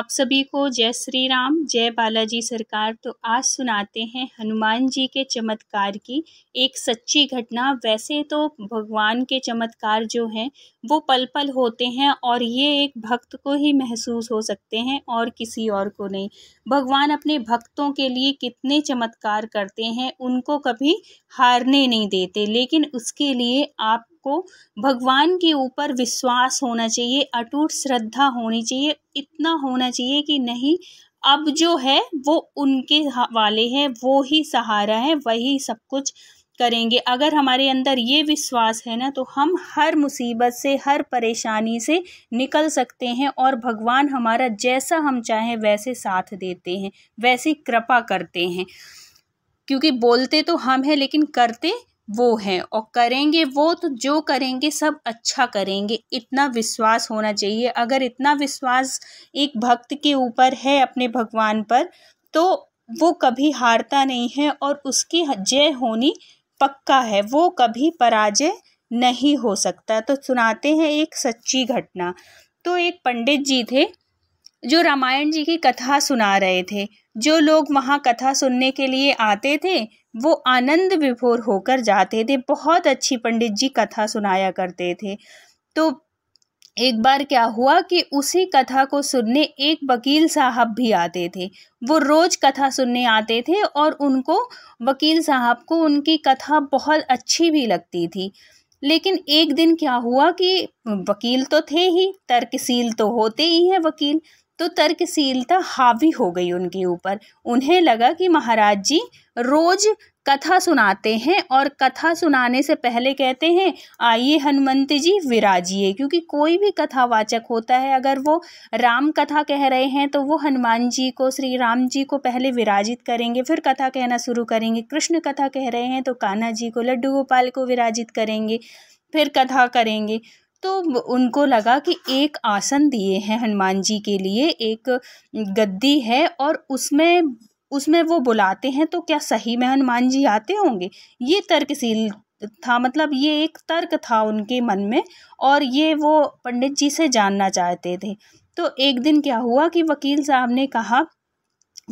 आप सभी को जय श्री राम जय बालाजी सरकार तो आज सुनाते हैं हनुमान जी के चमत्कार की एक सच्ची घटना वैसे तो भगवान के चमत्कार जो हैं वो पल पल होते हैं और ये एक भक्त को ही महसूस हो सकते हैं और किसी और को नहीं भगवान अपने भक्तों के लिए कितने चमत्कार करते हैं उनको कभी हारने नहीं देते लेकिन उसके लिए आप को भगवान के ऊपर विश्वास होना चाहिए अटूट श्रद्धा होनी चाहिए इतना होना चाहिए कि नहीं अब जो है वो उनके वाले हैं वो ही सहारा है वही सब कुछ करेंगे अगर हमारे अंदर ये विश्वास है ना तो हम हर मुसीबत से हर परेशानी से निकल सकते हैं और भगवान हमारा जैसा हम चाहें वैसे साथ देते हैं वैसी कृपा करते हैं क्योंकि बोलते तो हम हैं लेकिन करते वो हैं और करेंगे वो तो जो करेंगे सब अच्छा करेंगे इतना विश्वास होना चाहिए अगर इतना विश्वास एक भक्त के ऊपर है अपने भगवान पर तो वो कभी हारता नहीं है और उसकी जय होनी पक्का है वो कभी पराजय नहीं हो सकता तो सुनाते हैं एक सच्ची घटना तो एक पंडित जी थे जो रामायण जी की कथा सुना रहे थे जो लोग वहाँ कथा सुनने के लिए आते थे वो आनंद विभोर होकर जाते थे बहुत अच्छी पंडित जी कथा सुनाया करते थे तो एक बार क्या हुआ कि उसी कथा को सुनने एक वकील साहब भी आते थे वो रोज़ कथा सुनने आते थे और उनको वकील साहब को उनकी कथा बहुत अच्छी भी लगती थी लेकिन एक दिन क्या हुआ कि वकील तो थे ही तर्कशील तो होते ही हैं वकील तो तर्कशीलता हावी हो गई उनके ऊपर उन्हें लगा कि महाराज जी रोज़ कथा सुनाते हैं और कथा सुनाने से पहले कहते हैं आइए हनुमंत जी विराजिए क्योंकि कोई भी कथावाचक होता है अगर वो राम कथा कह रहे हैं तो वो हनुमान जी को श्री राम जी को पहले विराजित करेंगे फिर कथा कहना शुरू करेंगे कृष्ण कथा कह रहे हैं तो कान्हा जी को लड्डू गोपाल को विराजित करेंगे फिर कथा करेंगे तो उनको लगा कि एक आसन दिए हैं हनुमान जी के लिए एक गद्दी है और उसमें उसमें वो बुलाते हैं तो क्या सही में हनुमान जी आते होंगे ये तर्कशील था मतलब ये एक तर्क था उनके मन में और ये वो पंडित जी से जानना चाहते थे तो एक दिन क्या हुआ कि वकील साहब ने कहा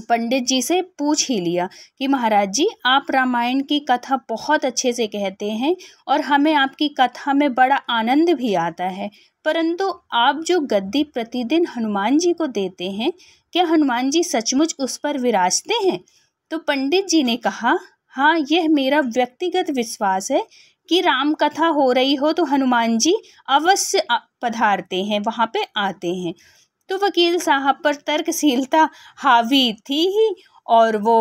पंडित जी से पूछ ही लिया कि महाराज जी आप रामायण की कथा बहुत अच्छे से कहते हैं और हमें आपकी कथा में बड़ा आनंद भी आता है परंतु आप जो गद्दी प्रतिदिन हनुमान जी को देते हैं क्या हनुमान जी सचमुच उस पर विराजते हैं तो पंडित जी ने कहा हाँ यह मेरा व्यक्तिगत विश्वास है कि राम कथा हो रही हो तो हनुमान जी अवश्य पधारते हैं वहाँ पे आते हैं तो वकील साहब पर तर्कशीलता हावी थी ही और वो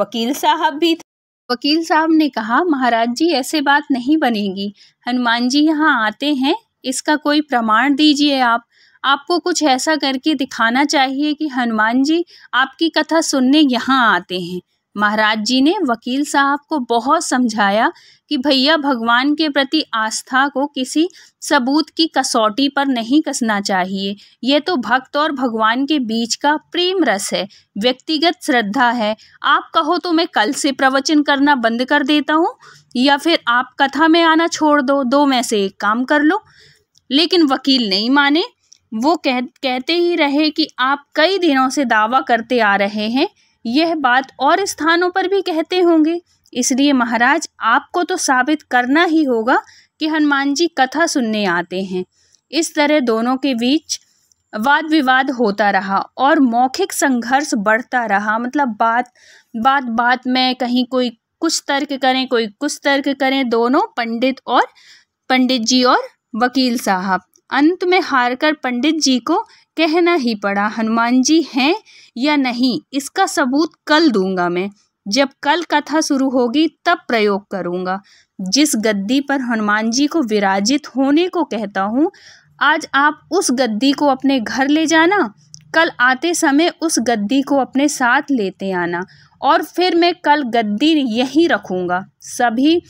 वकील साहब भी थे वकील साहब ने कहा महाराज जी ऐसे बात नहीं बनेगी हनुमान जी यहाँ आते हैं इसका कोई प्रमाण दीजिए आप आपको कुछ ऐसा करके दिखाना चाहिए कि हनुमान जी आपकी कथा सुनने यहाँ आते हैं महाराज जी ने वकील साहब को बहुत समझाया कि भैया भगवान के प्रति आस्था को किसी सबूत की कसौटी पर नहीं कसना चाहिए यह तो भक्त और भगवान के बीच का प्रेम रस है व्यक्तिगत श्रद्धा है आप कहो तो मैं कल से प्रवचन करना बंद कर देता हूँ या फिर आप कथा में आना छोड़ दो दो में से एक काम कर लो लेकिन वकील नहीं माने वो कह कहते ही रहे कि आप कई दिनों से दावा करते आ रहे हैं यह बात और स्थानों पर भी कहते होंगे इसलिए महाराज आपको तो साबित करना ही होगा कि हनुमान जी कथा सुनने आते हैं इस तरह दोनों के बीच वाद विवाद होता रहा और मौखिक संघर्ष बढ़ता रहा मतलब बात बात बात में कहीं कोई कुछ तर्क करें कोई कुछ तर्क करें दोनों पंडित और पंडित जी और वकील साहब अंत में हारकर पंडित जी को कहना ही पड़ा हनुमान जी हैं या नहीं इसका सबूत कल दूंगा मैं जब कल कथा शुरू होगी तब प्रयोग करूंगा जिस गद्दी पर हनुमान जी को विराजित होने को कहता हूँ आज आप उस गद्दी को अपने घर ले जाना कल आते समय उस गद्दी को अपने साथ लेते आना और फिर मैं कल गद्दी यहीं रखूंगा सभी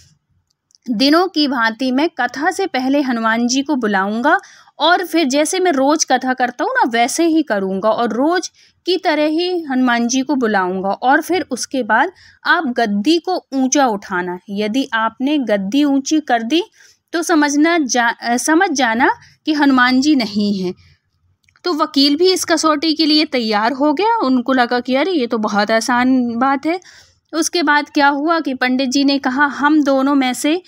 दिनों की भांति मैं कथा से पहले हनुमान जी को बुलाऊंगा और फिर जैसे मैं रोज़ कथा करता हूँ ना वैसे ही करूँगा और रोज़ की तरह ही हनुमान जी को बुलाऊंगा और फिर उसके बाद आप गद्दी को ऊंचा उठाना यदि आपने गद्दी ऊंची कर दी तो समझना जा समझ जाना कि हनुमान जी नहीं हैं तो वकील भी इस कसौटी के लिए तैयार हो गया उनको लगा कि अरे ये तो बहुत आसान बात है उसके बाद क्या हुआ कि पंडित जी ने कहा हम दोनों में से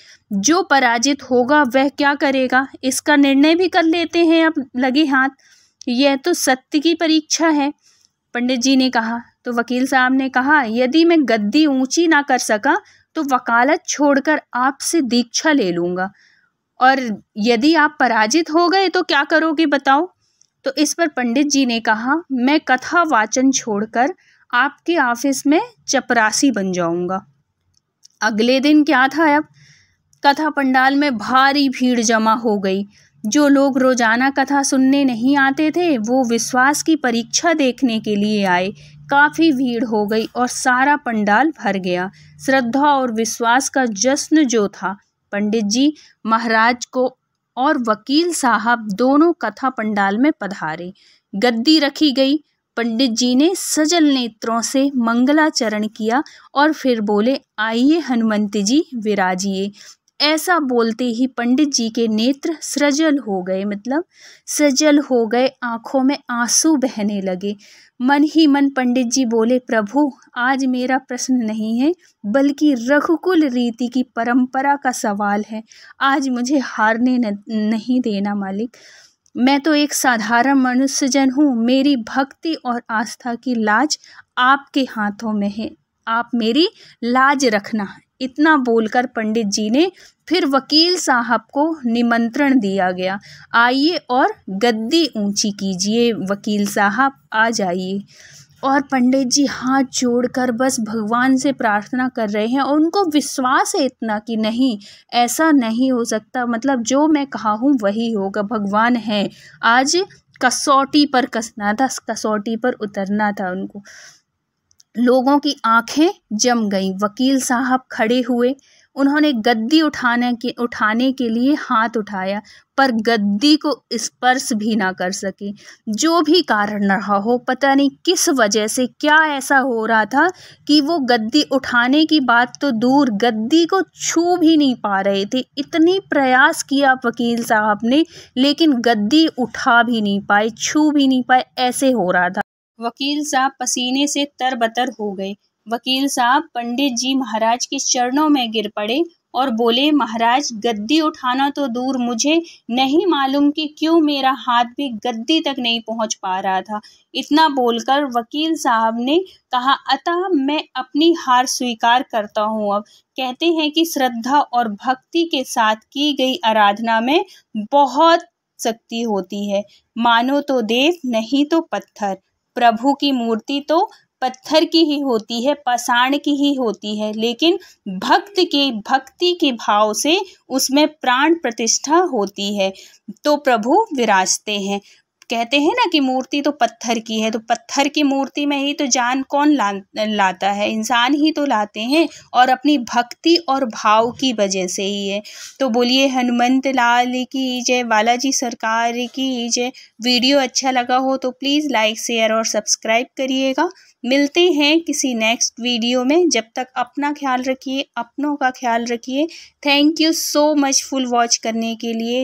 जो पराजित होगा वह क्या करेगा इसका निर्णय भी कर लेते हैं अब लगे हाथ यह तो सत्य की परीक्षा है पंडित जी ने कहा तो वकील साहब ने कहा यदि मैं गद्दी ऊंची ना कर सका तो वकालत छोड़कर आपसे दीक्षा ले लूँगा और यदि आप पराजित हो गए तो क्या करोगे बताओ तो इस पर पंडित जी ने कहा मैं कथा वाचन छोड़कर आपके ऑफिस में चपरासी बन जाऊंगा अगले दिन क्या था अब कथा पंडाल में भारी भीड़ जमा हो गई जो लोग रोजाना कथा सुनने नहीं आते थे वो विश्वास की परीक्षा देखने के लिए आए काफ़ी भीड़ हो गई और सारा पंडाल भर गया श्रद्धा और विश्वास का जश्न जो था पंडित जी महाराज को और वकील साहब दोनों कथा पंडाल में पधारे गद्दी रखी गई पंडित जी ने सजल नेत्रों से मंगलाचरण किया और फिर बोले आइए हनुमंत जी विराजिए ऐसा बोलते ही पंडित जी के नेत्र सजल हो गए मतलब सजल हो गए आंखों में आंसू बहने लगे मन ही मन पंडित जी बोले प्रभु आज मेरा प्रश्न नहीं है बल्कि रघुकुल रीति की परंपरा का सवाल है आज मुझे हारने नहीं देना मालिक मैं तो एक साधारण मनुष्य जन हूँ मेरी भक्ति और आस्था की लाज आपके हाथों में है आप मेरी लाज रखना इतना बोलकर पंडित जी ने फिर वकील साहब को निमंत्रण दिया गया आइए और गद्दी ऊंची कीजिए वकील साहब आ जाइए और पंडित जी हाथ जोड़कर बस भगवान से प्रार्थना कर रहे हैं और उनको विश्वास है इतना कि नहीं ऐसा नहीं हो सकता मतलब जो मैं कहा हूँ वही होगा भगवान है आज कसौटी पर कसना था कसौटी पर उतरना था उनको लोगों की आंखें जम गईं वकील साहब खड़े हुए उन्होंने गद्दी उठाने के उठाने के लिए हाथ उठाया पर गद्दी को स्पर्श भी ना कर सके जो भी कारण रहा हो पता नहीं किस वजह से क्या ऐसा हो रहा था कि वो गद्दी उठाने की बात तो दूर गद्दी को छू भी नहीं पा रहे थे इतनी प्रयास किया वकील साहब ने लेकिन गद्दी उठा भी नहीं पाए छू भी नहीं पाए ऐसे हो रहा था वकील साहब पसीने से तरबतर हो गए वकील साहब पंडित जी महाराज के चरणों में गिर पड़े और बोले महाराज गद्दी उठाना तो दूर मुझे नहीं मालूम कि क्यों मेरा हाथ भी गद्दी तक नहीं पहुंच पा रहा था इतना बोलकर वकील साहब ने कहा अतः मैं अपनी हार स्वीकार करता हूं अब कहते हैं कि श्रद्धा और भक्ति के साथ की गई आराधना में बहुत शक्ति होती है मानो तो देव नहीं तो पत्थर प्रभु की मूर्ति तो पत्थर की ही होती है पसाण की ही होती है लेकिन भक्त के भक्ति के भाव से उसमें प्राण प्रतिष्ठा होती है तो प्रभु विराजते हैं कहते हैं ना कि मूर्ति तो पत्थर की है तो पत्थर की मूर्ति में ही तो जान कौन ला लाता है इंसान ही तो लाते हैं और अपनी भक्ति और भाव की वजह से ही है तो बोलिए हनुमंत लाल की जय बालाजी सरकार की जय वीडियो अच्छा लगा हो तो प्लीज़ लाइक शेयर और सब्सक्राइब करिएगा मिलते हैं किसी नेक्स्ट वीडियो में जब तक अपना ख्याल रखिए अपनों का ख्याल रखिए thank you so much full watch करने के लिए